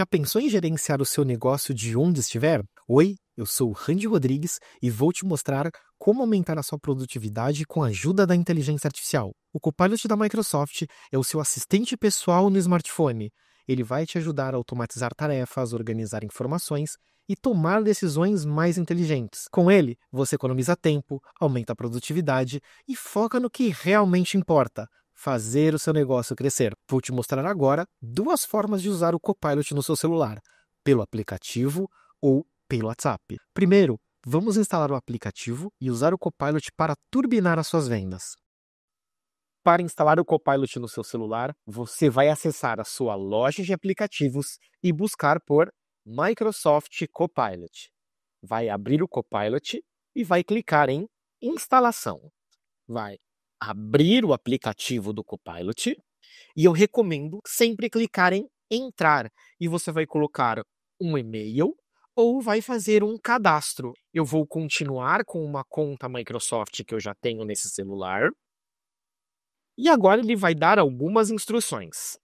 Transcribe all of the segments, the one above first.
Já pensou em gerenciar o seu negócio de onde estiver? Oi, eu sou o Randy Rodrigues e vou te mostrar como aumentar a sua produtividade com a ajuda da inteligência artificial. O Copilot da Microsoft é o seu assistente pessoal no smartphone. Ele vai te ajudar a automatizar tarefas, organizar informações e tomar decisões mais inteligentes. Com ele, você economiza tempo, aumenta a produtividade e foca no que realmente importa fazer o seu negócio crescer. Vou te mostrar agora duas formas de usar o Copilot no seu celular, pelo aplicativo ou pelo WhatsApp. Primeiro, vamos instalar o aplicativo e usar o Copilot para turbinar as suas vendas. Para instalar o Copilot no seu celular, você vai acessar a sua loja de aplicativos e buscar por Microsoft Copilot. Vai abrir o Copilot e vai clicar em Instalação. Vai abrir o aplicativo do Copilot e eu recomendo sempre clicar em entrar e você vai colocar um e-mail ou vai fazer um cadastro. Eu vou continuar com uma conta Microsoft que eu já tenho nesse celular. E agora ele vai dar algumas instruções.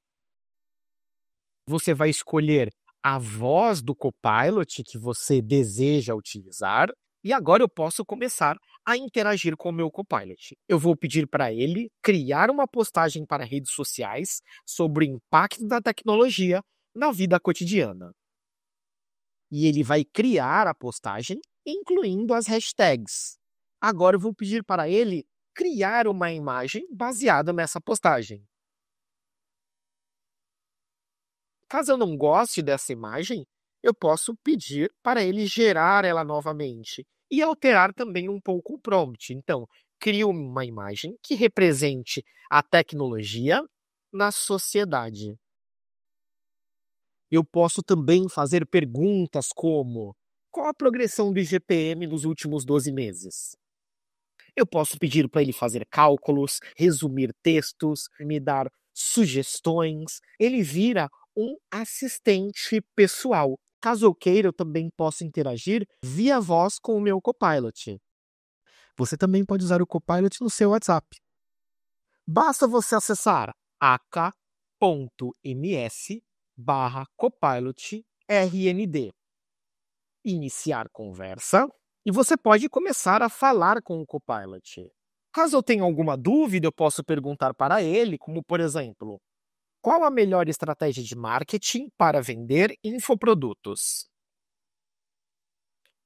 Você vai escolher a voz do Copilot que você deseja utilizar e agora eu posso começar a interagir com o meu Copilot. Eu vou pedir para ele criar uma postagem para redes sociais sobre o impacto da tecnologia na vida cotidiana. E ele vai criar a postagem, incluindo as hashtags. Agora eu vou pedir para ele criar uma imagem baseada nessa postagem. Caso eu não goste dessa imagem, eu posso pedir para ele gerar ela novamente e alterar também um pouco o prompt. Então, crio uma imagem que represente a tecnologia na sociedade. Eu posso também fazer perguntas como: qual a progressão do IGPM nos últimos 12 meses? Eu posso pedir para ele fazer cálculos, resumir textos, me dar sugestões. Ele vira um assistente pessoal Caso eu queira, eu também posso interagir via voz com o meu Copilot. Você também pode usar o Copilot no seu WhatsApp. Basta você acessar ak.ms barra Copilot RND. Iniciar conversa e você pode começar a falar com o Copilot. Caso eu tenha alguma dúvida, eu posso perguntar para ele, como por exemplo, qual a melhor estratégia de marketing para vender infoprodutos?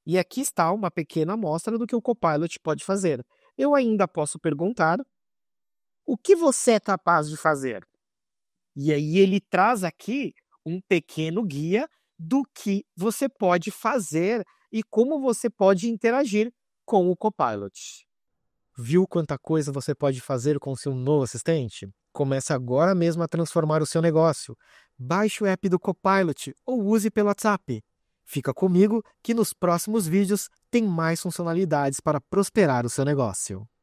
E aqui está uma pequena amostra do que o Copilot pode fazer. Eu ainda posso perguntar o que você é capaz de fazer? E aí ele traz aqui um pequeno guia do que você pode fazer e como você pode interagir com o Copilot. Viu quanta coisa você pode fazer com seu novo assistente? Começa agora mesmo a transformar o seu negócio. Baixe o app do Copilot ou use pelo WhatsApp. Fica comigo que nos próximos vídeos tem mais funcionalidades para prosperar o seu negócio.